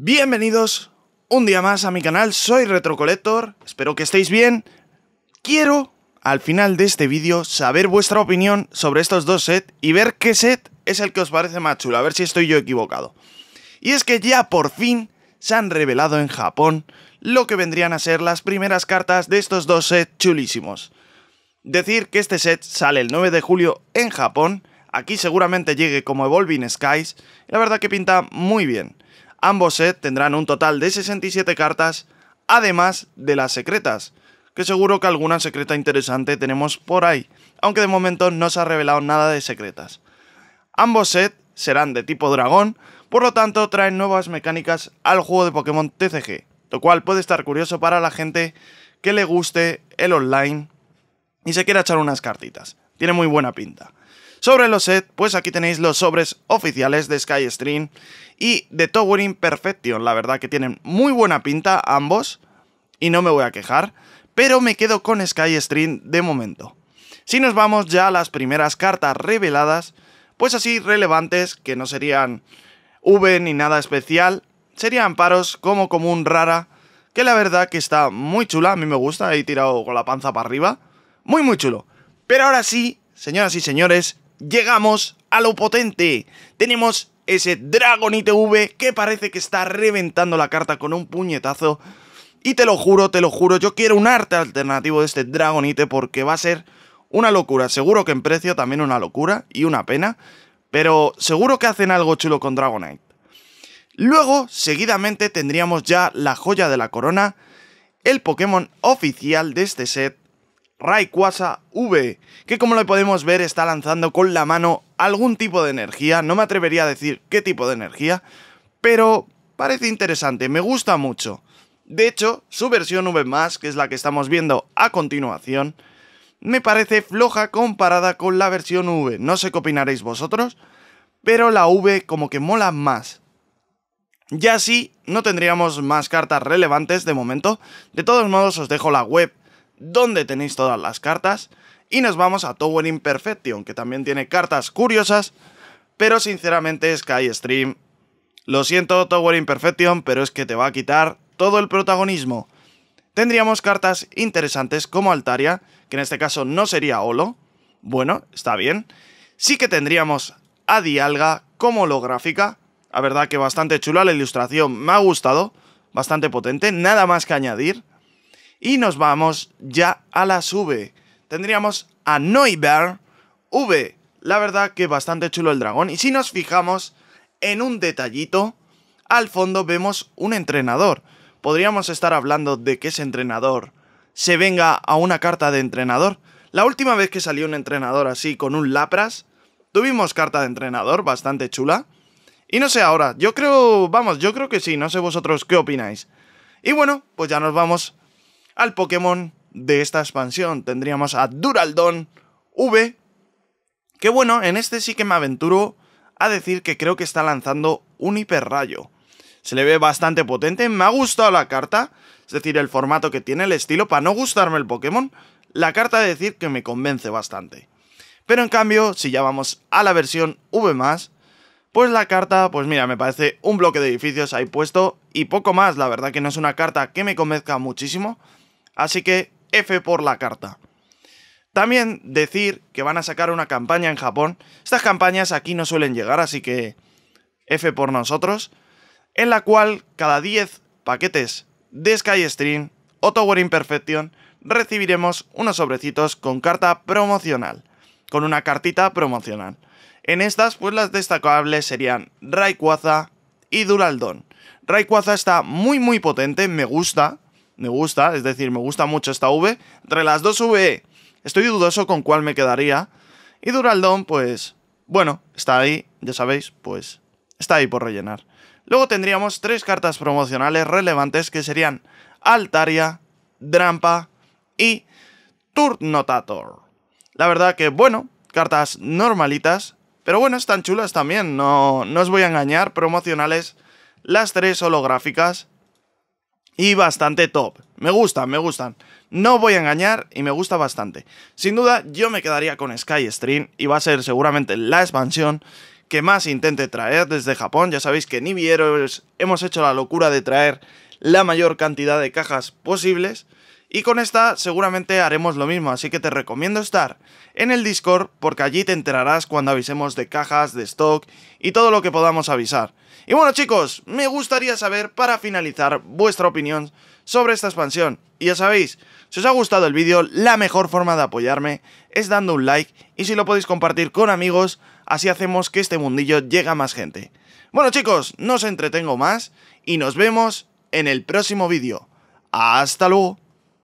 Bienvenidos un día más a mi canal, soy Retrocolector, espero que estéis bien. Quiero, al final de este vídeo, saber vuestra opinión sobre estos dos sets y ver qué set es el que os parece más chulo, a ver si estoy yo equivocado. Y es que ya por fin se han revelado en Japón lo que vendrían a ser las primeras cartas de estos dos sets chulísimos. Decir que este set sale el 9 de julio en Japón, aquí seguramente llegue como Evolving Skies, la verdad que pinta muy bien. Ambos set tendrán un total de 67 cartas, además de las secretas, que seguro que alguna secreta interesante tenemos por ahí, aunque de momento no se ha revelado nada de secretas. Ambos set serán de tipo dragón, por lo tanto traen nuevas mecánicas al juego de Pokémon TCG, lo cual puede estar curioso para la gente que le guste el online y se quiera echar unas cartitas. Tiene muy buena pinta. Sobre los set, pues aquí tenéis los sobres oficiales de Skystream y de Towering Perfection. La verdad que tienen muy buena pinta ambos y no me voy a quejar, pero me quedo con Skystream de momento. Si nos vamos ya a las primeras cartas reveladas, pues así relevantes, que no serían V ni nada especial, serían paros como común rara, que la verdad que está muy chula, a mí me gusta, ahí tirado con la panza para arriba, muy muy chulo. Pero ahora sí, señoras y señores, llegamos a lo potente. Tenemos ese Dragonite V que parece que está reventando la carta con un puñetazo. Y te lo juro, te lo juro, yo quiero un arte alternativo de este Dragonite porque va a ser una locura. Seguro que en precio también una locura y una pena. Pero seguro que hacen algo chulo con Dragonite. Luego, seguidamente, tendríamos ya la joya de la corona, el Pokémon oficial de este set, Rayquaza V, que como lo podemos ver está lanzando con la mano algún tipo de energía, no me atrevería a decir qué tipo de energía, pero parece interesante, me gusta mucho. De hecho, su versión V+, que es la que estamos viendo a continuación, me parece floja comparada con la versión V, no sé qué opinaréis vosotros, pero la V como que mola más. Ya así, no tendríamos más cartas relevantes de momento. De todos modos, os dejo la web donde tenéis todas las cartas. Y nos vamos a Tower Imperfection, que también tiene cartas curiosas, pero sinceramente SkyStream, lo siento Tower Imperfection, pero es que te va a quitar todo el protagonismo. Tendríamos cartas interesantes como Altaria, que en este caso no sería Olo, bueno, está bien. Sí que tendríamos a Dialga como holográfica, la verdad que bastante chula la ilustración, me ha gustado, bastante potente, nada más que añadir, y nos vamos ya a las V. Tendríamos a Noivern V. La verdad que bastante chulo el dragón. Y si nos fijamos en un detallito, al fondo vemos un entrenador. Podríamos estar hablando de que ese entrenador se venga a una carta de entrenador. La última vez que salió un entrenador así con un Lapras, tuvimos carta de entrenador bastante chula. Y no sé ahora, yo creo, vamos, yo creo que sí, no sé vosotros qué opináis. Y bueno, pues ya nos vamos al Pokémon de esta expansión. Tendríamos a Duraldon V, que bueno, en este sí que me aventuro a decir que creo que está lanzando un hiperrayo. Se le ve bastante potente, me ha gustado la carta, es decir, el formato que tiene, el estilo, para no gustarme el Pokémon, la carta de decir que me convence bastante. Pero en cambio, si ya vamos a la versión V+, pues la carta, pues mira, me parece un bloque de edificios ahí puesto y poco más, la verdad que no es una carta que me convenzca muchísimo, Así que F por la carta. También decir que van a sacar una campaña en Japón. Estas campañas aquí no suelen llegar, así que F por nosotros. En la cual cada 10 paquetes de Skystream o Tower Imperfection recibiremos unos sobrecitos con carta promocional. Con una cartita promocional. En estas, pues las destacables serían Rayquaza y Duraldon. Rayquaza está muy muy potente, me gusta me gusta, es decir, me gusta mucho esta V. Entre las dos V, estoy dudoso con cuál me quedaría. Y Duraldon pues, bueno, está ahí, ya sabéis, pues, está ahí por rellenar. Luego tendríamos tres cartas promocionales relevantes que serían Altaria, Drampa y Turnotator. La verdad que, bueno, cartas normalitas, pero bueno, están chulas también, no, no os voy a engañar, promocionales, las tres holográficas y bastante top. Me gustan, me gustan. No voy a engañar y me gusta bastante. Sin duda, yo me quedaría con Sky y va a ser seguramente la expansión que más intente traer desde Japón. Ya sabéis que Nivieros hemos hecho la locura de traer la mayor cantidad de cajas posibles. Y con esta seguramente haremos lo mismo, así que te recomiendo estar en el Discord porque allí te enterarás cuando avisemos de cajas, de stock y todo lo que podamos avisar. Y bueno chicos, me gustaría saber para finalizar vuestra opinión sobre esta expansión. Y ya sabéis, si os ha gustado el vídeo, la mejor forma de apoyarme es dando un like y si lo podéis compartir con amigos, así hacemos que este mundillo llegue a más gente. Bueno chicos, no os entretengo más y nos vemos en el próximo vídeo. ¡Hasta luego!